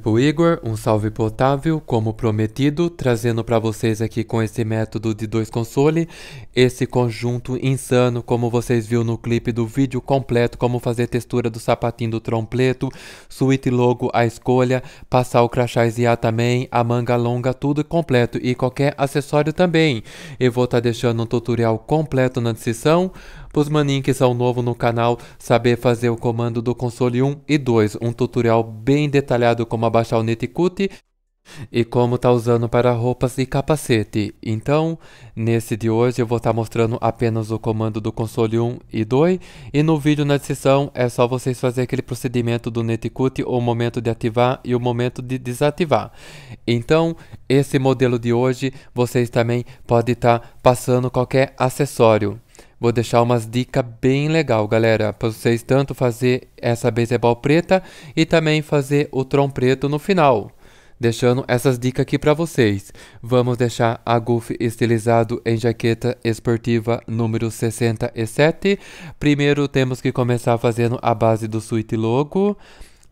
pro Igor, um salve pro Otávio, como prometido, trazendo para vocês aqui com esse método de dois console, esse conjunto insano, como vocês viram no clipe do vídeo completo, como fazer textura do sapatinho do trompleto, suíte logo à escolha, passar o crachá IA também, a manga longa, tudo completo e qualquer acessório também. Eu vou estar tá deixando um tutorial completo na descrição, Pros maninhos que são novo no canal, saber fazer o comando do console 1 e 2, um tutorial bem detalhado como abaixar o Netcut e como tá usando para roupas e capacete. Então, nesse de hoje eu vou estar tá mostrando apenas o comando do console 1 e 2 e no vídeo na descrição é só vocês fazer aquele procedimento do Netcut, o momento de ativar e o momento de desativar. Então, esse modelo de hoje vocês também podem estar tá passando qualquer acessório. Vou deixar umas dicas bem legal, galera, para vocês tanto fazer essa baseball preta e também fazer o tron preto no final. Deixando essas dicas aqui para vocês. Vamos deixar a Goofy estilizado em jaqueta esportiva número 67. Primeiro temos que começar fazendo a base do suíte logo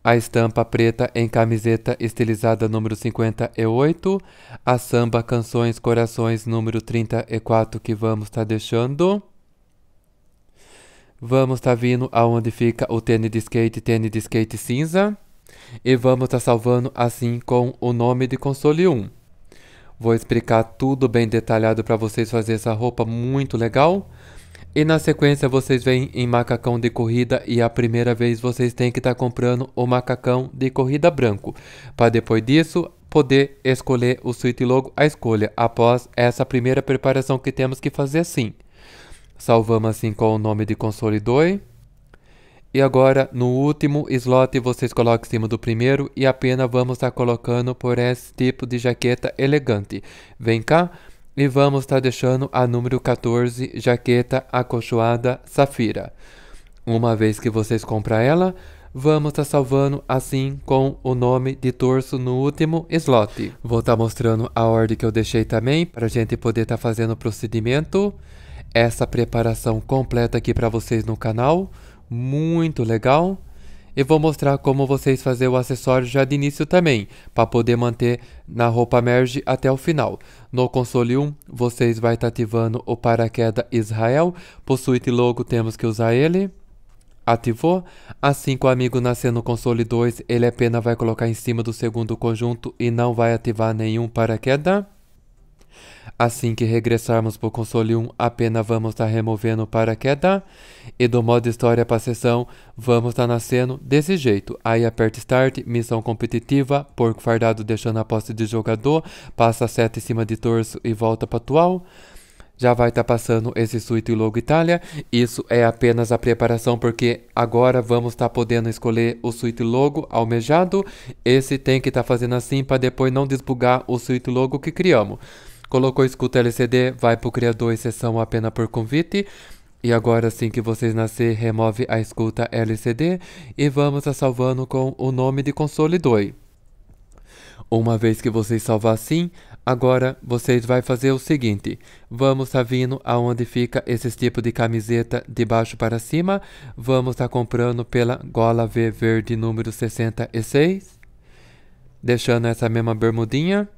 a estampa preta em camiseta estilizada número 58, a samba Canções Corações número 34 que vamos estar tá deixando. Vamos tá vindo aonde fica o tênis de skate, tênis de skate cinza. E vamos tá salvando assim com o nome de console 1. Vou explicar tudo bem detalhado para vocês fazer essa roupa muito legal. E na sequência vocês vêm em macacão de corrida e a primeira vez vocês têm que estar tá comprando o macacão de corrida branco. Para depois disso poder escolher o suíte logo a escolha após essa primeira preparação que temos que fazer assim. Salvamos assim com o nome de console 2. E agora, no último slot, vocês colocam em cima do primeiro e apenas vamos estar tá colocando por esse tipo de jaqueta elegante. Vem cá e vamos estar tá deixando a número 14, jaqueta acolchoada safira. Uma vez que vocês compram ela, vamos estar tá salvando assim com o nome de torso no último slot. Vou estar tá mostrando a ordem que eu deixei também para a gente poder estar tá fazendo o procedimento essa preparação completa aqui para vocês no canal, muito legal. E vou mostrar como vocês fazer o acessório já de início também, para poder manter na roupa merge até o final. No console 1, vocês vai estar tá ativando o paraquedas Israel, por suíte logo temos que usar ele. Ativou. Assim que o amigo nascer no console 2, ele apenas vai colocar em cima do segundo conjunto e não vai ativar nenhum paraquedas. Assim que regressarmos para o console 1, apenas vamos estar tá removendo para queda e do modo história para a sessão, vamos estar tá nascendo desse jeito. Aí aperta Start, missão competitiva, porco fardado deixando a posse de jogador, passa a seta em cima de torso e volta para atual já vai estar tá passando esse suíte logo Itália. Isso é apenas a preparação, porque agora vamos estar tá podendo escolher o suíte logo almejado. Esse tem que estar tá fazendo assim para depois não desbugar o suíte logo que criamos colocou escuta LCD, vai pro criador exceção apenas por convite. E agora assim que vocês nascer, remove a escuta LCD e vamos a salvando com o nome de console 2. Uma vez que vocês salvar assim, agora vocês vai fazer o seguinte. Vamos tá vindo aonde fica esses tipo de camiseta de baixo para cima. Vamos tá comprando pela gola V verde número 66. Deixando essa mesma bermudinha.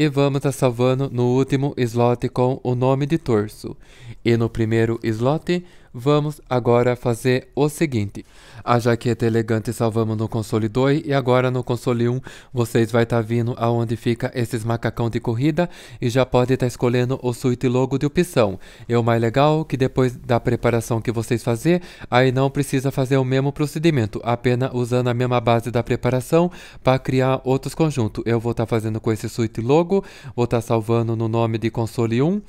E vamos estar tá salvando no último slot com o nome de torso. E no primeiro slot, Vamos agora fazer o seguinte. A ah, jaqueta é elegante salvamos no console 2 e agora no console 1 vocês vai estar tá vindo aonde fica esses macacão de corrida e já pode estar tá escolhendo o suíte logo de opção. É o mais legal que depois da preparação que vocês fazer, aí não precisa fazer o mesmo procedimento, apenas usando a mesma base da preparação para criar outros conjuntos. Eu vou estar tá fazendo com esse suíte logo, vou estar tá salvando no nome de console 1.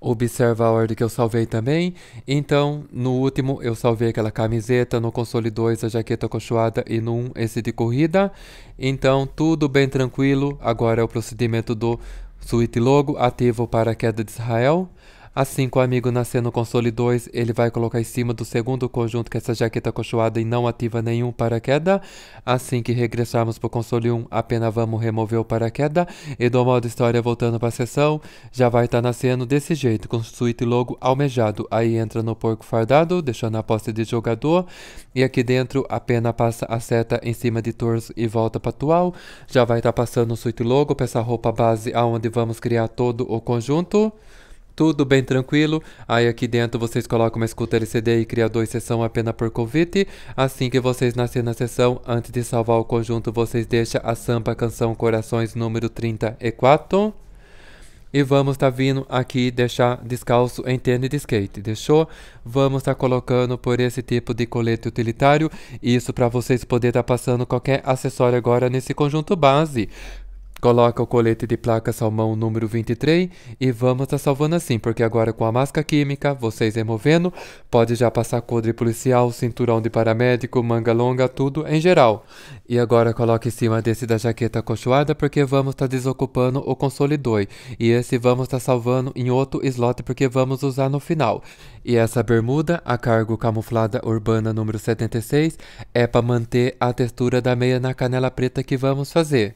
Observa a ordem que eu salvei também. Então então, no último, eu salvei aquela camiseta, no console 2 a jaqueta acolchoada e no 1 esse de corrida. Então, tudo bem tranquilo. Agora é o procedimento do Switch Logo, ativo para a queda de Israel. Assim que o amigo nascer no console 2, ele vai colocar em cima do segundo conjunto que essa jaqueta cochoada e não ativa nenhum paraquedas. Assim que regressarmos para o console 1, apenas vamos remover o paraquedas. E do modo história voltando para a sessão, já vai estar tá nascendo desse jeito, com suíte logo almejado. Aí entra no porco fardado, deixando a posse de jogador. E aqui dentro, apenas passa a seta em cima de torso e volta para atual. Já vai estar tá passando o suíte logo para essa roupa base aonde vamos criar todo o conjunto tudo bem tranquilo. Aí aqui dentro vocês colocam uma escuta LCD e criador e sessão apenas por convite. Assim que vocês nascerem na sessão, antes de salvar o conjunto, vocês deixam a sampa canção Corações número 34. E vamos estar tá vindo aqui deixar descalço em tênis de skate, deixou? Vamos estar tá colocando por esse tipo de colete utilitário, isso para vocês poderem estar tá passando qualquer acessório agora nesse conjunto base. Coloca o colete de placa salmão número 23 e vamos tá salvando assim, porque agora com a máscara química, vocês removendo, pode já passar codre policial, cinturão de paramédico, manga longa, tudo em geral. E agora coloca em cima desse da jaqueta acolchoada, porque vamos tá desocupando o console 2. E esse vamos tá salvando em outro slot, porque vamos usar no final. E essa bermuda, a cargo camuflada urbana número 76, é para manter a textura da meia na canela preta que vamos fazer.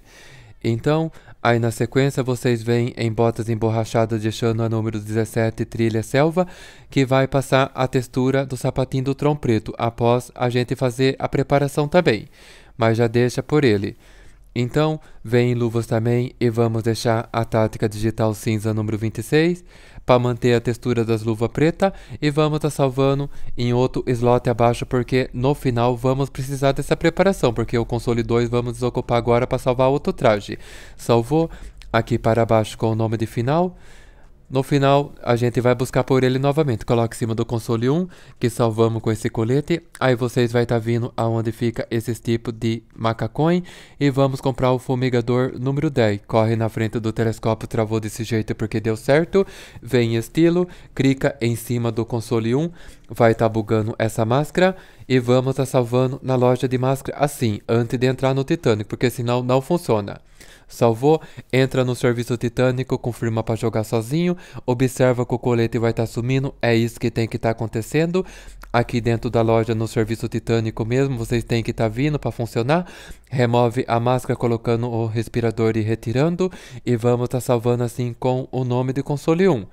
Então, aí na sequência vocês vêm em botas emborrachadas de chano número 17 trilha selva, que vai passar a textura do sapatinho do trom preto após a gente fazer a preparação também. Mas já deixa por ele. Então, vem luvas também e vamos deixar a tática digital cinza número 26 para manter a textura das luvas preta e vamos estar tá salvando em outro slot abaixo porque no final vamos precisar dessa preparação porque o console 2 vamos desocupar agora para salvar outro traje salvou aqui para baixo com o nome de final no final, a gente vai buscar por ele novamente. Coloca em cima do console 1, que salvamos com esse colete. Aí vocês vai estar tá vindo aonde fica esse tipo de macacoin E vamos comprar o fumigador número 10. Corre na frente do telescópio, travou desse jeito porque deu certo. Vem em estilo, clica em cima do console 1, vai estar tá bugando essa máscara e vamos a tá salvando na loja de máscara assim, antes de entrar no Titanic porque senão não funciona. Salvou, entra no serviço titânico, confirma para jogar sozinho, observa que o colete vai estar tá sumindo, é isso que tem que estar tá acontecendo. Aqui dentro da loja, no serviço titânico mesmo, vocês têm que estar tá vindo para funcionar. Remove a máscara colocando o respirador e retirando. E vamos estar tá salvando assim com o nome de console 1.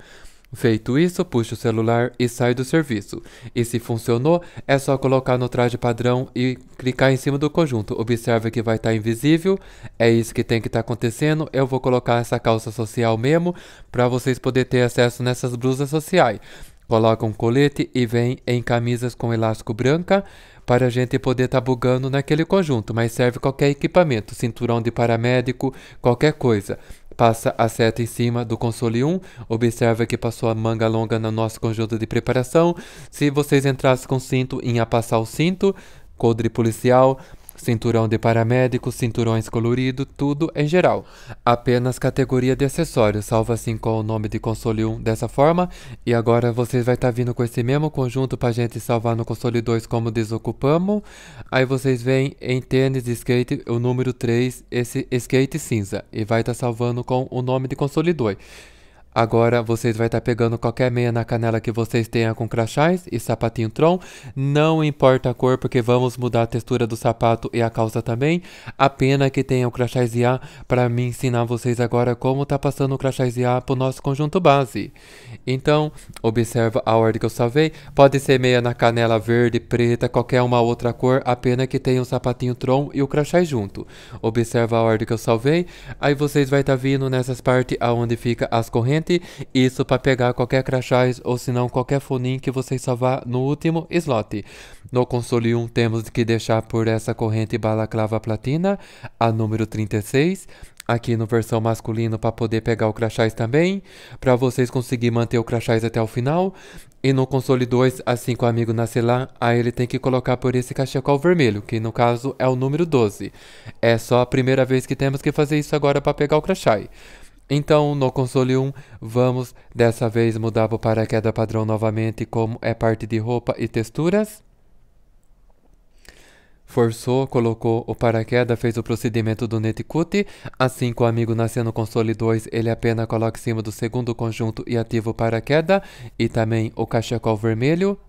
Feito isso, puxa o celular e sai do serviço. E se funcionou, é só colocar no traje padrão e clicar em cima do conjunto. Observe que vai estar tá invisível. É isso que tem que estar tá acontecendo. Eu vou colocar essa calça social mesmo para vocês poderem ter acesso nessas blusas sociais. Coloca um colete e vem em camisas com elástico branca para a gente poder estar tá bugando naquele conjunto, mas serve qualquer equipamento, cinturão de paramédico, qualquer coisa. Passa a seta em cima do console 1. Observa que passou a manga longa no nosso conjunto de preparação. Se vocês entrassem com cinto, ia passar o cinto. Codre policial Cinturão de paramédico, cinturões colorido, tudo em geral. Apenas categoria de acessórios, salva assim com o nome de console 1 dessa forma. E agora vocês vai estar tá vindo com esse mesmo conjunto pra gente salvar no console 2 como desocupamos. Aí vocês vêm em tênis de skate, o número 3, esse skate cinza. E vai estar tá salvando com o nome de console 2. Agora vocês vai estar tá pegando qualquer meia na canela que vocês tenham com crachás e sapatinho tron. Não importa a cor, porque vamos mudar a textura do sapato e a calça também. A pena que tenha o crachás IA para me ensinar vocês agora como tá passando o crachás IA para o nosso conjunto base. Então, observa a ordem que eu salvei. Pode ser meia na canela verde, preta, qualquer uma outra cor. A pena que tenha o sapatinho tron e o crachás junto. Observa a ordem que eu salvei. Aí vocês vai estar tá vindo nessas partes aonde fica as correntes isso para pegar qualquer crachás ou se não qualquer foninho que você salvar no último slot. No console 1 temos que deixar por essa corrente balaclava platina, a número 36, aqui no versão masculino para poder pegar o crachás também, para vocês conseguirem manter o crachás até o final. E no console 2, assim que o amigo nascer lá, aí ele tem que colocar por esse cachecol vermelho, que no caso é o número 12. É só a primeira vez que temos que fazer isso agora para pegar o crachás. Então, no console 1, vamos dessa vez mudar para o paraquedas padrão novamente, como é parte de roupa e texturas. Forçou, colocou o paraquedas, fez o procedimento do Netcut. Assim que o amigo nascer no console 2, ele apenas coloca em cima do segundo conjunto e ativa o paraquedas. E também o cachecol vermelho,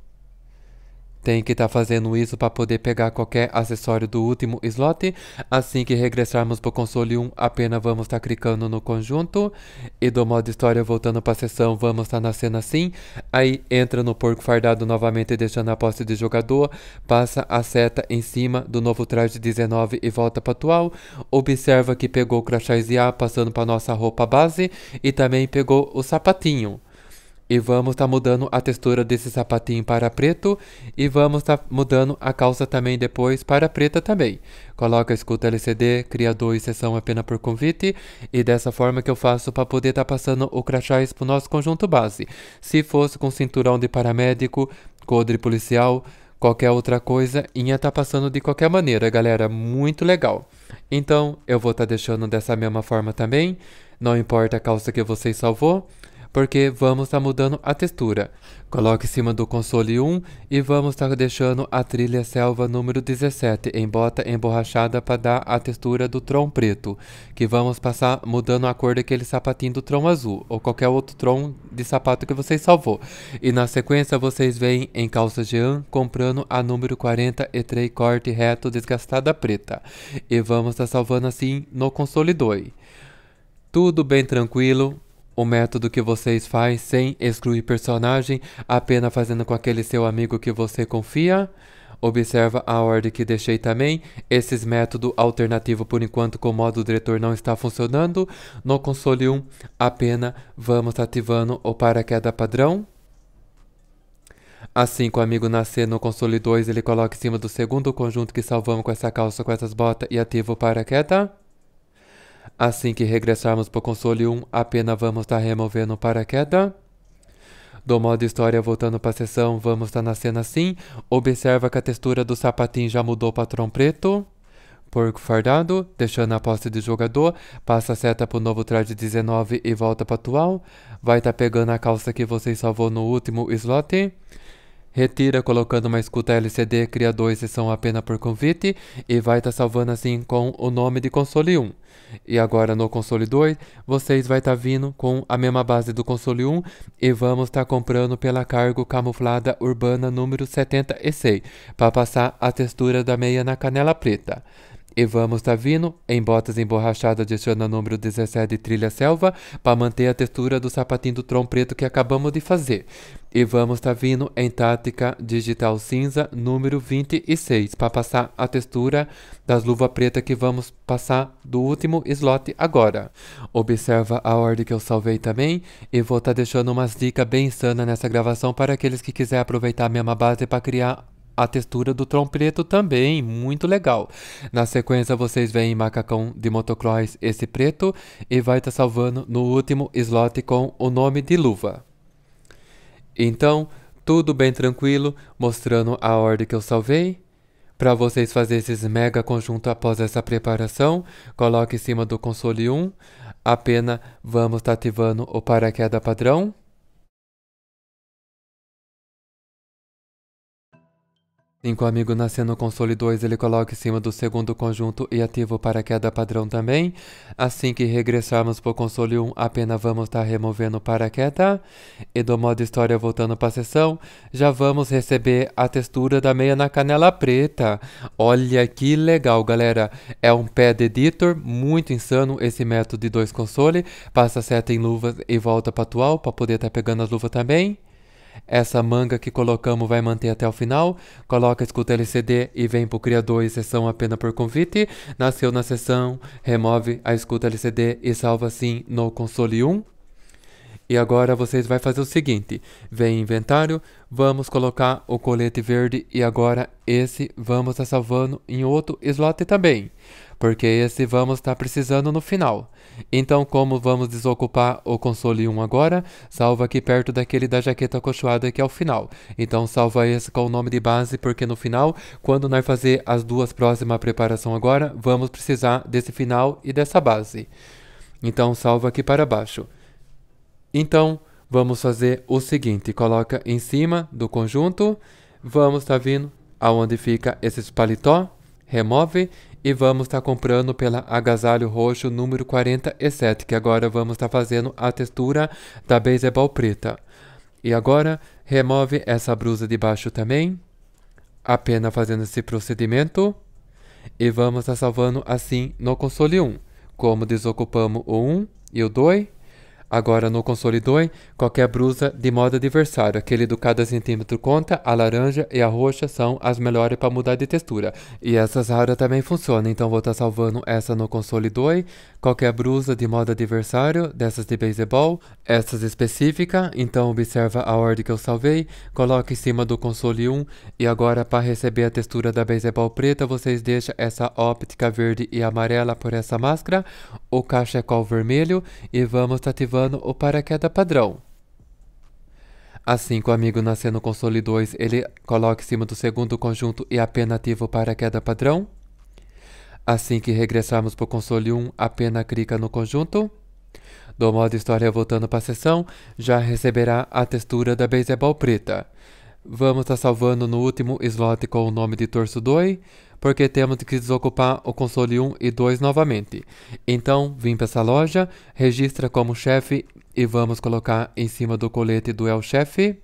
tem que estar tá fazendo isso para poder pegar qualquer acessório do último slot. Assim que regressarmos para o console 1, apenas vamos estar tá clicando no conjunto. E do modo história, voltando para a sessão, vamos estar tá na cena assim. Aí entra no porco fardado novamente, deixando a posse de jogador. Passa a seta em cima do novo traje 19 e volta para atual. Observa que pegou o crachá A, passando para nossa roupa base. E também pegou o sapatinho. E vamos estar tá mudando a textura desse sapatinho para preto. E vamos estar tá mudando a calça também depois para preta também. Coloca escuta LCD, criador e sessão apenas por convite. E dessa forma que eu faço para poder estar tá passando o crachás para o nosso conjunto base. Se fosse com cinturão de paramédico, codre policial, qualquer outra coisa, ia estar tá passando de qualquer maneira, galera. Muito legal. Então, eu vou estar tá deixando dessa mesma forma também. Não importa a calça que você salvou porque vamos estar tá mudando a textura. Coloque em cima do console 1 e vamos estar tá deixando a trilha selva número 17 em bota emborrachada para dar a textura do tron preto, que vamos passar mudando a cor daquele sapatinho do tron azul, ou qualquer outro tron de sapato que vocês salvou. E na sequência vocês vêm em calça Jean comprando a número 40 e 3 corte reto desgastada preta. E vamos estar tá salvando assim no console 2. Tudo bem tranquilo, o método que vocês faz sem excluir personagem, apenas fazendo com aquele seu amigo que você confia. Observa a ordem que deixei também. Esses método alternativo por enquanto com o modo diretor não está funcionando. No console 1, apenas vamos ativando o paraquedas padrão. Assim que o amigo nascer no console 2, ele coloca em cima do segundo conjunto que salvamos com essa calça, com essas botas e ativa o paraquedas. Assim que regressarmos para o console 1, apenas vamos estar tá removendo o paraquedas. Do modo história, voltando para a sessão, vamos estar tá na cena assim. Observa que a textura do sapatinho já mudou para tron preto. Porco fardado, deixando a posse de jogador, passa a seta para o novo traje 19 e volta para atual. Vai estar tá pegando a calça que você salvou no último slot retira colocando uma escuta LCD, cria dois que são apenas por convite e vai estar tá salvando assim com o nome de console 1. E agora no console 2, vocês vai estar tá vindo com a mesma base do console 1 e vamos estar tá comprando pela cargo camuflada urbana número 76 para passar a textura da meia na canela preta. E vamos, tá em botas emborrachadas adiciona o número 17 trilha selva para manter a textura do sapatinho do tron preto que acabamos de fazer. E vamos, tá em tática digital cinza número 26 para passar a textura das luvas pretas que vamos passar do último slot agora. Observa a ordem que eu salvei também e vou estar tá deixando umas dicas bem insanas nessa gravação para aqueles que quiserem aproveitar a mesma base para criar a textura do tron preto também, muito legal. Na sequência vocês veem macacão de motocross esse preto e vai estar tá salvando no último slot com o nome de luva. Então, tudo bem tranquilo, mostrando a ordem que eu salvei. Para vocês fazerem esses mega conjunto após essa preparação, coloque em cima do console 1. Apenas vamos estar tá ativando o paraquedas padrão. 5 amigo nascendo console 2, ele coloca em cima do segundo conjunto e ativa o paraquedas padrão também. Assim que regressarmos para o console 1, apenas vamos estar tá removendo o paraquedas. E do modo história voltando para a sessão, já vamos receber a textura da meia na canela preta. Olha que legal, galera. É um pad editor, muito insano esse método de dois console. Passa seta em luvas e volta para atual para poder estar tá pegando as luvas também. Essa manga que colocamos vai manter até o final. Coloca, escuta LCD e vem pro criador e sessão apenas por convite. Nasceu na sessão, remove a escuta LCD e salva assim no console 1. E agora vocês vai fazer o seguinte, vem inventário, vamos colocar o colete verde e agora esse vamos estar tá salvando em outro slot também porque esse vamos estar tá precisando no final. Então, como vamos desocupar o console 1 agora, salva aqui perto daquele da jaqueta acolchoada que é o final. Então, salva esse com o nome de base, porque no final, quando nós fazer as duas próximas preparação agora, vamos precisar desse final e dessa base. Então, salva aqui para baixo. Então, vamos fazer o seguinte, coloca em cima do conjunto, vamos estar tá vindo aonde fica esses paletó, remove e vamos estar tá comprando pela agasalho roxo número 47, que agora vamos estar tá fazendo a textura da baseball preta. E agora remove essa blusa de baixo também, apenas fazendo esse procedimento. E vamos estar tá salvando assim no console 1, como desocupamos o 1 e o 2. Agora no console 2, qualquer blusa de moda adversário, aquele do cada centímetro conta, a laranja e a roxa são as melhores para mudar de textura. E essas raras também funcionam, então vou estar tá salvando essa no console 2, qualquer blusa de moda adversário, dessas de beisebol, essas específica, então observa a ordem que eu salvei, coloca em cima do console 1 e agora para receber a textura da beisebol preta, vocês deixam essa óptica verde e amarela por essa máscara, o cachecol vermelho e vamos tá ativando plano ou paraquedas padrão. Assim que o amigo nascer no console 2, ele coloca em cima do segundo conjunto e apenas ativa o paraqueda padrão. Assim que regressarmos para o console 1, apenas clica no conjunto. Do modo história voltando para a sessão, já receberá a textura da baseball preta. Vamos estar tá salvando no último slot com o nome de torso 2 porque temos que desocupar o console 1 e 2 novamente. Então, vim para essa loja, registra como chefe e vamos colocar em cima do colete do El Chefe.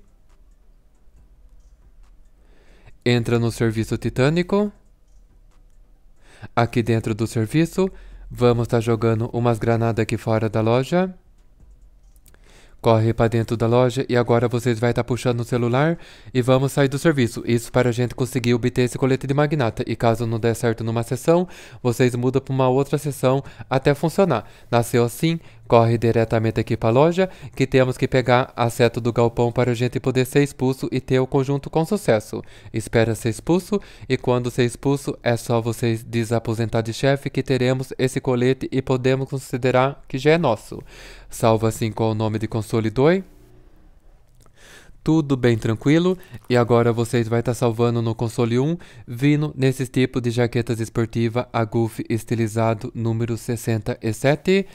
Entra no serviço titânico. Aqui dentro do serviço, vamos estar tá jogando umas granadas aqui fora da loja. Corre para dentro da loja e agora vocês vai estar tá puxando o celular e vamos sair do serviço. Isso para a gente conseguir obter esse colete de magnata. E caso não der certo numa sessão, vocês mudam para uma outra sessão até funcionar. Nasceu assim, Corre diretamente aqui para a loja, que temos que pegar a seta do galpão para a gente poder ser expulso e ter o conjunto com sucesso. Espera ser expulso, e quando ser expulso, é só vocês desaposentar de chefe que teremos esse colete e podemos considerar que já é nosso. Salva assim com o nome de console 2. tudo bem tranquilo e agora vocês vai estar tá salvando no console 1 vindo nesse tipo de jaquetas esportiva a Goofy estilizado número 67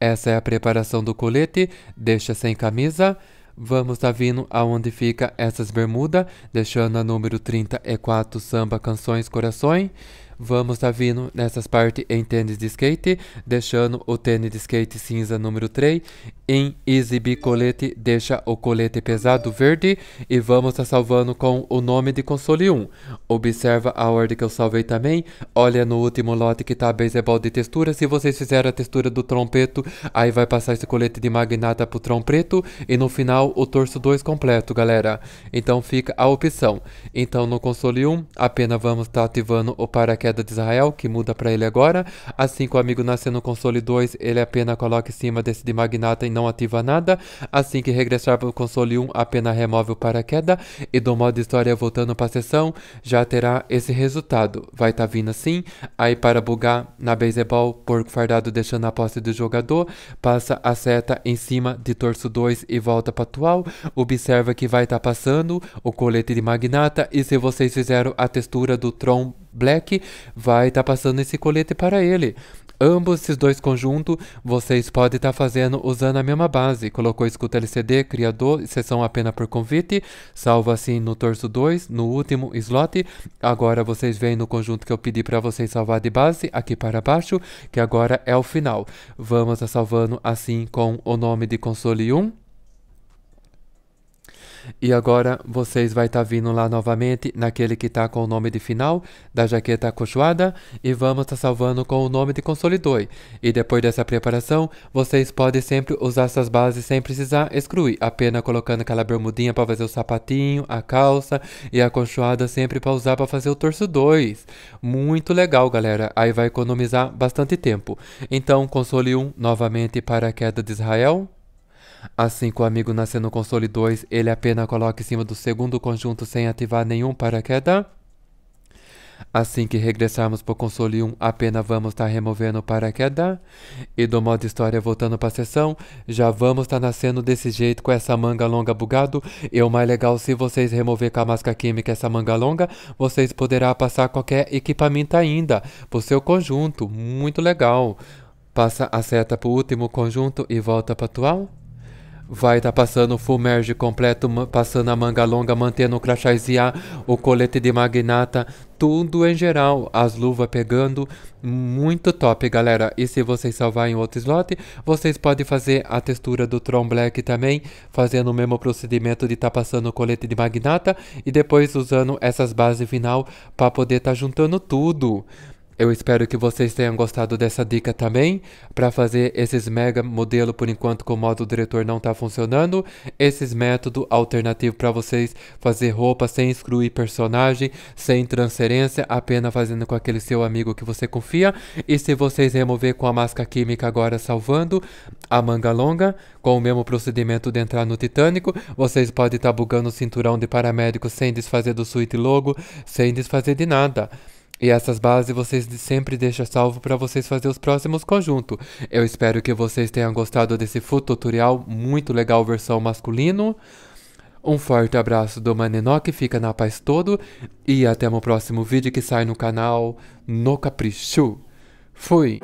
essa é a preparação do colete, deixa sem camisa. Vamos, tá vindo aonde fica essas bermudas, deixando a número 34 Samba Canções Corações. Vamos, tá vindo nessas partes em tênis de skate, deixando o tênis de skate cinza número 3. Em exibir colete, deixa o colete pesado verde e vamos tá salvando com o nome de console 1. Observa a ordem que eu salvei também. Olha no último lote que tá baseball de textura. Se vocês fizeram a textura do trompeto, aí vai passar esse colete de magnata pro trompeto preto e no final o torso 2 completo, galera. Então fica a opção. Então no console 1, apenas vamos tá ativando o paraquedas queda de Israel, que muda para ele agora. Assim que o amigo nascer no console 2, ele apenas coloca em cima desse de magnata e não ativa nada. Assim que regressar para o console 1, apenas remove o paraquedas. E do modo história voltando para a sessão, já terá esse resultado. Vai estar tá vindo assim, aí para bugar na baseball, porco fardado deixando a posse do jogador, passa a seta em cima de torso 2 e volta para atual. Observa que vai estar tá passando o colete de magnata e se vocês fizeram a textura do Tron Black vai estar tá passando esse colete para ele. Ambos esses dois conjuntos vocês podem estar tá fazendo usando a mesma base. Colocou escuta LCD, criador, sessão apenas por convite, salva assim no torso 2, no último slot. Agora vocês vêm no conjunto que eu pedi para vocês salvar de base, aqui para baixo, que agora é o final. Vamos a tá salvando assim com o nome de console 1. E agora vocês vai estar tá vindo lá novamente naquele que está com o nome de final da jaqueta acolchoada e vamos estar tá salvando com o nome de consolidor. E depois dessa preparação, vocês podem sempre usar essas bases sem precisar excluir, apenas colocando aquela bermudinha para fazer o sapatinho, a calça e a acolchoada sempre para usar para fazer o torso 2. Muito legal, galera. Aí vai economizar bastante tempo. Então, console 1 novamente para a queda de Israel. Assim que o amigo nascer no console 2, ele apenas coloca em cima do segundo conjunto sem ativar nenhum paraquedas. Assim que regressarmos para o console 1, apenas vamos estar tá removendo o paraquedas. E do modo história voltando para a sessão, já vamos estar tá nascendo desse jeito com essa manga longa bugado. E o mais legal, se vocês remover com a máscara química essa manga longa, vocês poderá passar qualquer equipamento ainda para o seu conjunto. Muito legal. Passa a seta para o último conjunto e volta para atual. Vai tá passando full merge completo, passando a manga longa, mantendo o a o colete de magnata, tudo em geral, as luvas pegando, muito top, galera. E se vocês salvarem outro slot, vocês podem fazer a textura do Tron Black também, fazendo o mesmo procedimento de tá passando o colete de magnata e depois usando essas bases final para poder tá juntando tudo. Eu espero que vocês tenham gostado dessa dica também. Para fazer esses mega modelo, por enquanto com o modo diretor não está funcionando, esses método alternativo para vocês fazer roupa sem excluir personagem, sem transferência, apenas fazendo com aquele seu amigo que você confia. E se vocês remover com a máscara química agora salvando a manga longa, com o mesmo procedimento de entrar no Titânico, vocês podem estar tá bugando o cinturão de paramédico sem desfazer do suíte logo, sem desfazer de nada. E essas bases vocês sempre deixam salvo para vocês fazer os próximos conjuntos. Eu espero que vocês tenham gostado desse tutorial muito legal versão masculino. Um forte abraço do que fica na paz todo e até o próximo vídeo que sai no canal No Capricho. Fui!